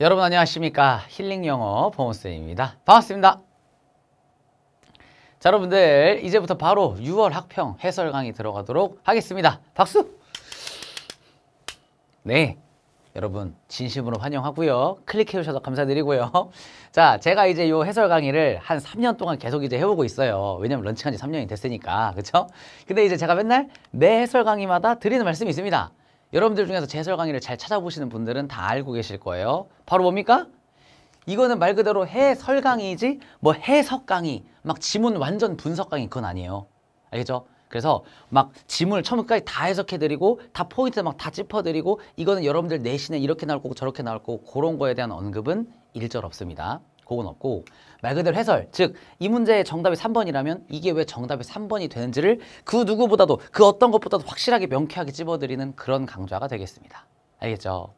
여러분 안녕하십니까 힐링 영어 보험쌤입니다 반갑습니다 자 여러분들 이제부터 바로 6월 학평 해설 강의 들어가도록 하겠습니다 박수 네 여러분 진심으로 환영하고요 클릭해 주셔서 감사드리고요 자 제가 이제 요 해설 강의를 한 3년 동안 계속 이제 해오고 있어요 왜냐면 런칭한 지 3년이 됐으니까 그쵸 근데 이제 제가 맨날 매 해설 강의마다 드리는 말씀이 있습니다 여러분들 중에서 제설 강의를 잘 찾아보시는 분들은 다 알고 계실 거예요. 바로 뭡니까? 이거는 말 그대로 해설 강의지 뭐 해석 강의, 막 지문 완전 분석 강의 그건 아니에요. 알겠죠? 그래서 막 지문을 처음까지 다 해석해드리고 다 포인트 막 다 짚어드리고 이거는 여러분들 내신에 이렇게 나올 거고 저렇게 나올 거고 그런 거에 대한 언급은 일절 없습니다. 그건 없고 말 그대로 해설 즉 이 문제의 정답이 3번이라면 이게 왜 정답이 3번이 되는지를 그 누구보다도 그 어떤 것보다도 확실하게 명쾌하게 찝어드리는 그런 강좌가 되겠습니다 알겠죠?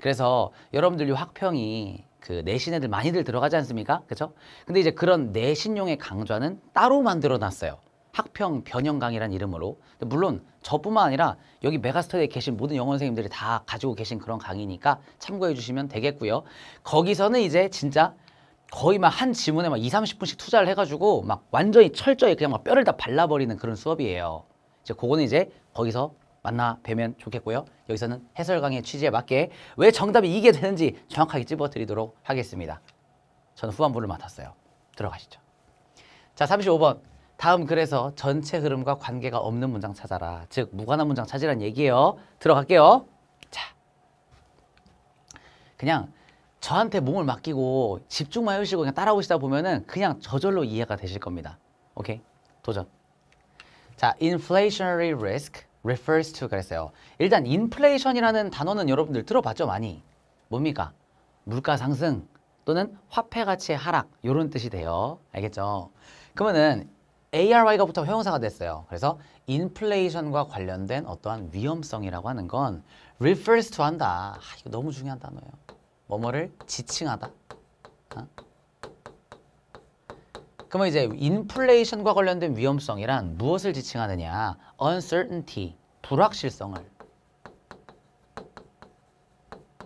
그래서 여러분들 이 학평이 그 내신 애들 많이들 들어가지 않습니까? 그죠? 근데 이제 그런 내신용의 강좌는 따로 만들어 놨어요 학평 변형 강의란 이름으로 물론 저뿐만 아니라 여기 메가스터디에 계신 모든 영어 선생님들이 다 가지고 계신 그런 강의니까 참고해 주시면 되겠고요 거기서는 이제 진짜 거의 막한 지문에 막 2, 30분씩 투자를 해가지고 막 완전히 철저히 그냥 막 뼈를 다 발라버리는 그런 수업이에요. 이제 그거는 이제 거기서 만나 뵈면 좋겠고요. 여기서는 해설 강의 취지에 맞게 왜 정답이 이게 되는지 정확하게 찝어드리도록 하겠습니다. 저는 후반부를 맡았어요. 들어가시죠. 자, 35번. 다음 그래서 전체 흐름과 관계가 없는 문장 찾아라. 즉, 무관한 문장 찾으란 얘기예요. 들어갈게요. 자, 그냥 저한테 몸을 맡기고 집중만 해주시고 그냥 따라오시다 보면은 그냥 저절로 이해가 되실 겁니다. 오케이? 도전. 자, inflationary risk refers to 그랬어요. 일단 인플레이션이라는 단어는 여러분들 들어봤죠, 많이? 뭡니까? 물가 상승 또는 화폐 가치의 하락 이런 뜻이 돼요. 알겠죠? 그러면은 ARY가 부터 회용사가 됐어요. 그래서 인플레이션과 관련된 어떠한 위험성이라고 하는 건 refers to 한다. 아, 이거 너무 중요한 단어예요. 뭐뭐를 지칭하다. 어? 그러면 이제 인플레이션과 관련된 위험성이란 무엇을 지칭하느냐? uncertainty, 불확실성을.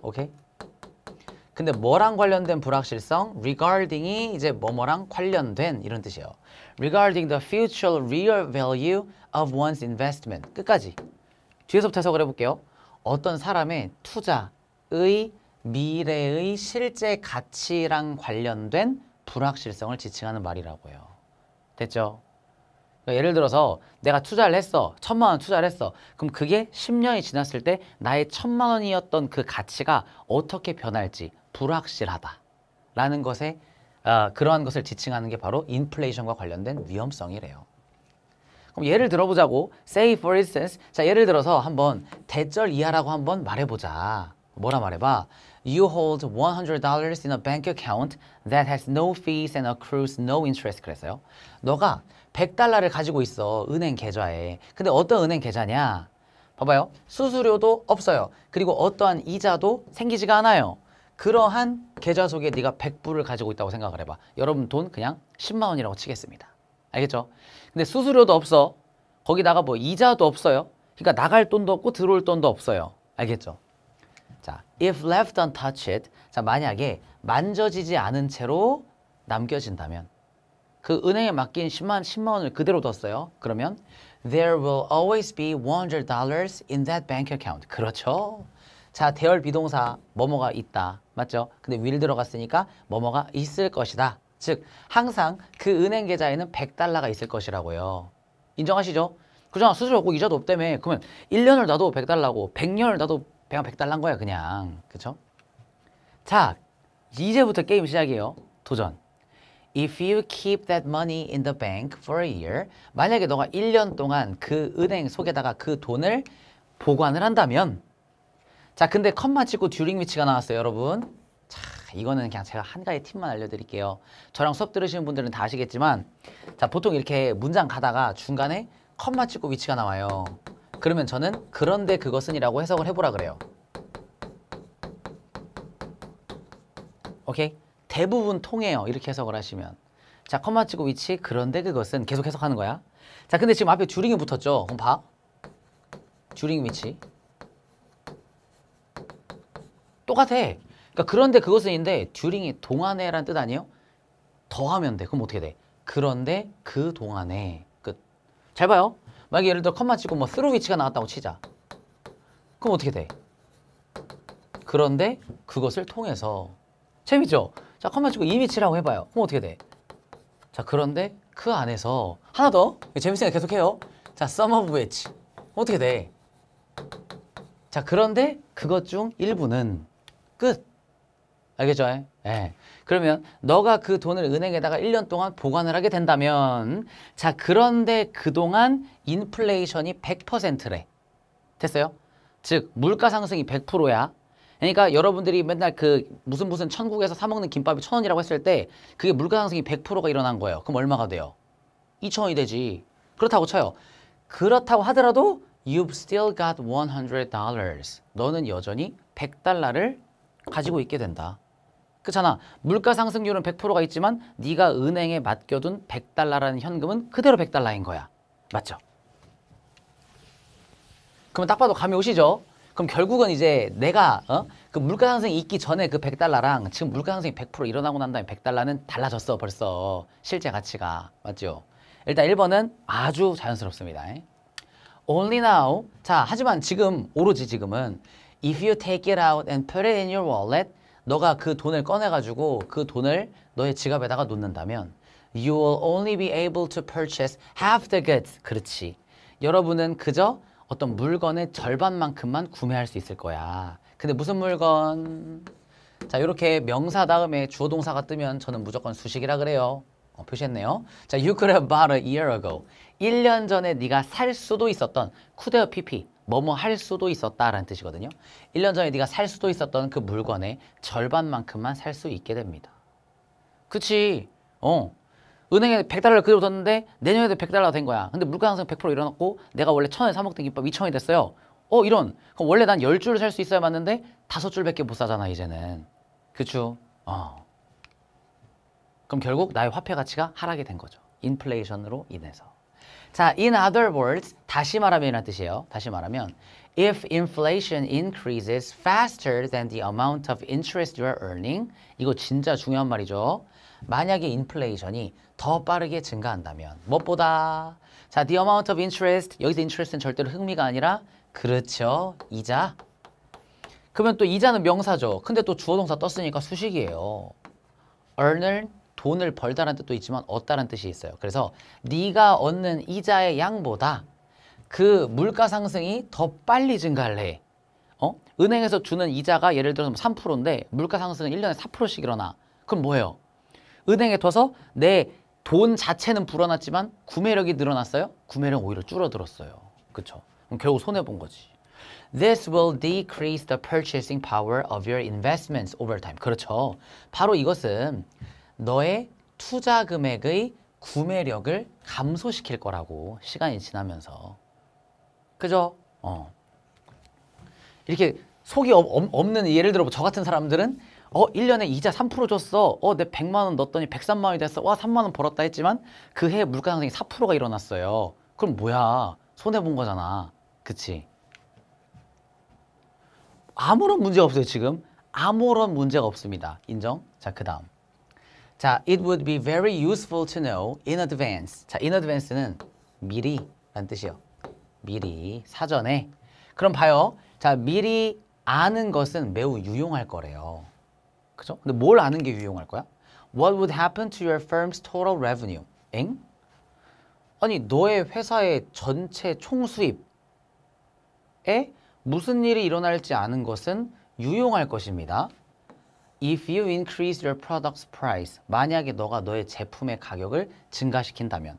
오케이? 근데 뭐랑 관련된 불확실성? regarding이 이제 뭐뭐랑 관련된 이런 뜻이에요. regarding the future real value of one's investment. 끝까지. 뒤에서부터 해석을 해볼게요. 어떤 사람의 투자의 미래의 실제 가치랑 관련된 불확실성을 지칭하는 말이라고 요 됐죠? 그러니까 예를 들어서 내가 투자를 했어. 천만 원 투자를 했어. 그럼 그게 10년이 지났을 때 나의 천만 원이었던 그 가치가 어떻게 변할지 불확실하다라는 것에 어, 그러한 것을 지칭하는 게 바로 인플레이션과 관련된 위험성이래요. 그럼 예를 들어보자고. Say for instance. 자, 예를 들어서 한번 대절 이하라고 한번 말해보자. 뭐라 말해봐. You hold $100 in a bank account that has no fees and accrues no interest 그랬어요. 너가 100달러를 가지고 있어. 은행 계좌에. 근데 어떤 은행 계좌냐? 봐봐요. 수수료도 없어요. 그리고 어떠한 이자도 생기지가 않아요. 그러한 계좌 속에 네가 100불을 가지고 있다고 생각을 해봐. 여러분 돈 그냥 10만 원이라고 치겠습니다. 알겠죠? 근데 수수료도 없어. 거기다가 뭐 이자도 없어요. 그러니까 나갈 돈도 없고 들어올 돈도 없어요. 알겠죠? 자, if left untouched. 자, 만약에 만져지지 않은 채로 남겨진다면 그 은행에 맡긴 10만 10만 원을 그대로 뒀어요. 그러면 there will always be 100 in that bank account. 그렇죠? 자, 대열 비동사 뭐뭐가 있다. 맞죠? 근데 will 들어갔으니까 뭐뭐가 있을 것이다. 즉, 항상 그 은행 계좌에는 100달러가 있을 것이라고요. 인정하시죠? 그잖아. 수수료 없고 이자도 없다며. 그러면 1년을 놔도 100달러고 100년을 놔도 배가 백달란 거야 그냥 그쵸? 자 이제부터 게임 시작이에요 도전 If you keep that money in the bank for a year 만약에 너가 1년 동안 그 은행 속에다가 그 돈을 보관을 한다면 자 근데 컴마 치고 듀링 위치가 나왔어요 여러분 자 이거는 그냥 제가 한 가지 팁만 알려드릴게요 저랑 수업 들으시는 분들은 다 아시겠지만 자 보통 이렇게 문장 가다가 중간에 컴마 치고 위치가 나와요 그러면 저는 그런데 그것은이라고 해석을 해보라 그래요. 오케이? 대부분 통해요. 이렇게 해석을 하시면. 자, 컴마 치고 위치 그런데 그것은 계속 해석하는 거야. 자, 근데 지금 앞에 주링이 붙었죠. 그럼 봐. 주링 위치. 똑같아. 그러니까 그런데 그것은인데 주링이 동안에라는 뜻 아니에요? 더하면 돼. 그럼 어떻게 돼? 그런데 그 동안에 끝. 잘 봐요. 만약에 예를 들어 컴마 치고 뭐 스루 위치가 나왔다고 치자. 그럼 어떻게 돼? 그런데 그것을 통해서 재밌죠? 자, 컴마 치고 이 위치라고 해봐요. 그럼 어떻게 돼? 자, 그런데 그 안에서 하나 더 재밌으니까 계속해요. 자, sum of which 어떻게 돼? 자, 그런데 그것 중 일부는 끝. 알겠죠? 예. 그러면 너가 그 돈을 은행에다가 1년 동안 보관을 하게 된다면 자 그런데 그동안 인플레이션이 100%래. 됐어요? 즉 물가 상승이 100%야. 그러니까 여러분들이 맨날 그 무슨 무슨 천국에서 사 먹는 김밥이 천 원이라고 했을 때 그게 물가 상승이 100%가 일어난 거예요. 그럼 얼마가 돼요? 2천 원이 되지. 그렇다고 쳐요. 그렇다고 하더라도 You've still got $100. 너는 여전히 100달러를 가지고 있게 된다. 그렇잖아. 물가 상승률은 100%가 있지만 네가 은행에 맡겨둔 100달러라는 현금은 그대로 100달러인 거야. 맞죠? 그러면 딱 봐도 감이 오시죠? 그럼 결국은 이제 내가 어? 그 물가 상승이 있기 전에 그 100달러랑 지금 물가 상승이 100% 일어나고 난 다음에 100달러는 달라졌어 벌써 실제 가치가 맞죠? 일단 1번은 아주 자연스럽습니다. Only now. 자, 하지만 지금 오로지 지금은 If you take it out and put it in your wallet, 너가 그 돈을 꺼내가지고 그 돈을 너의 지갑에다가 놓는다면 You will only be able to purchase half the goods. 그렇지. 여러분은 그저 어떤 물건의 절반만큼만 구매할 수 있을 거야. 근데 무슨 물건? 자, 이렇게 명사 다음에 주어 동사가 뜨면 저는 무조건 수식이라 그래요. 어, 표시했네요. 자, you could have bought a year ago. 1년 전에 네가 살 수도 있었던 쿠데어 PP. 뭐뭐 할 수도 있었다라는 뜻이거든요. 1년 전에 네가 살 수도 있었던 그 물건의 절반만큼만 살 수 있게 됩니다. 그치? 어. 은행에 100달러를 그대로 뒀는데 내년에도 100달러가 된 거야. 근데 물가 상승 100% 일어났고 내가 원래 1000원에 사 먹던 김밥 2000원이 됐어요. 어 이런. 그럼 원래 난 10줄을 살 수 있어야 맞는데 5줄밖에 못 사잖아 이제는. 그쵸? 어. 그럼 결국 나의 화폐 가치가 하락이 된 거죠. 인플레이션으로 인해서. 자, in other words, 다시 말하면 이런 뜻이에요. 다시 말하면 If inflation increases faster than the amount of interest you are earning 이거 진짜 중요한 말이죠. 만약에 인플레이션이 더 빠르게 증가한다면 무엇보다 자, the amount of interest 여기서 interest는 절대로 흥미가 아니라 그렇죠. 이자 그러면 또 이자는 명사죠. 근데 또 주어동사 떴으니까 수식이에요. earn을 돈을 벌다라는 뜻도 있지만 얻다는 뜻이 있어요. 그래서 네가 얻는 이자의 양보다 그 물가 상승이 더 빨리 증가할래 어? 은행에서 주는 이자가 예를 들어서 3%인데 뭐 물가 상승은 1년에 4%씩 일어나. 그럼 뭐예요? 은행에 둬서 내 돈 자체는 불어났지만 구매력이 늘어났어요? 구매력 오히려 줄어들었어요. 그렇죠? 그럼 결국 손해 본 거지. This will decrease the purchasing power of your investments over time. 그렇죠. 바로 이것은 너의 투자 금액의 구매력을 감소시킬 거라고 시간이 지나면서 그죠? 어. 이렇게 속이 없, 는 예를 들어 뭐 저 같은 사람들은 어 1년에 이자 3% 줬어 어내 100만 원 넣었더니 103만 원이 됐어 와 3만 원 벌었다 했지만 그해 물가 상승이 4%가 일어났어요 그럼 뭐야 손해본 거잖아 그치? 아무런 문제가 없어요 지금 아무런 문제가 없습니다 인정? 자 그 다음 자, it would be very useful to know in advance. 자, in advance는 미리 라는 뜻이요. 미리, 사전에. 그럼 봐요. 자, 미리 아는 것은 매우 유용할 거래요. 그죠? 근데 뭘 아는 게 유용할 거야? What would happen to your firm's total revenue? 엥? 아니, 너의 회사의 전체 총수입에 무슨 일이 일어날지 아는 것은 유용할 것입니다. If you increase your product's price 만약에 너가 너의 제품의 가격을 증가시킨다면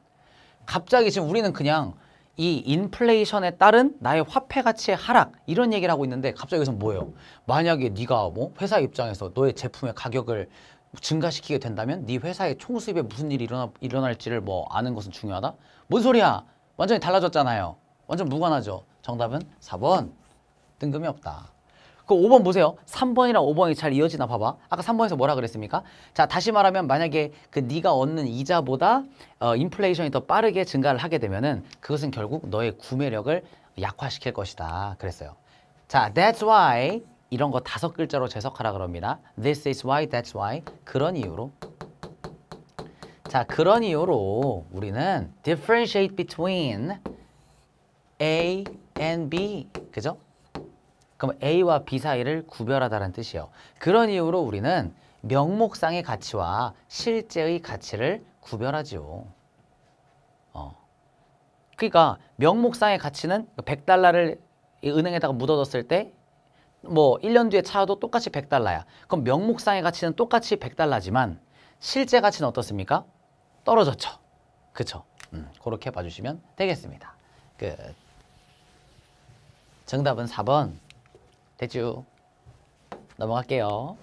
갑자기 지금 우리는 그냥 이 인플레이션에 따른 나의 화폐 가치의 하락 이런 얘기를 하고 있는데 갑자기 여기서 뭐예요? 만약에 네가 뭐 회사 입장에서 너의 제품의 가격을 증가시키게 된다면 네 회사의 총수입에 무슨 일이 일어나, 일어날지를 뭐 아는 것은 중요하다? 뭔 소리야? 완전히 달라졌잖아요. 완전 무관하죠. 정답은 4번 뜬금이 없다. 그 5번 보세요. 3번이랑 5번이 잘 이어지나 봐봐. 아까 3번에서 뭐라 그랬습니까? 자, 다시 말하면 만약에 그 네가 얻는 이자보다 어, 인플레이션이 더 빠르게 증가를 하게 되면은 그것은 결국 너의 구매력을 약화시킬 것이다. 그랬어요. 자, that's why 이런 거 다섯 글자로 재석하라 그럽니다. This is why, that's why. 그런 이유로. 자, 그런 이유로 우리는 differentiate between A and B. 그죠? 그럼 A와 B 사이를 구별하다는 뜻이에요. 그런 이유로 우리는 명목상의 가치와 실제의 가치를 구별하지요. 어. 그러니까 명목상의 가치는 100달러를 은행에다가 묻어뒀을 때 뭐 1년 뒤에 차도 똑같이 100달러야. 그럼 명목상의 가치는 똑같이 100달러지만 실제 가치는 어떻습니까? 떨어졌죠. 그쵸? 음, 그렇게 봐주시면 되겠습니다. 끝. 정답은 4번 대주 넘어갈게요.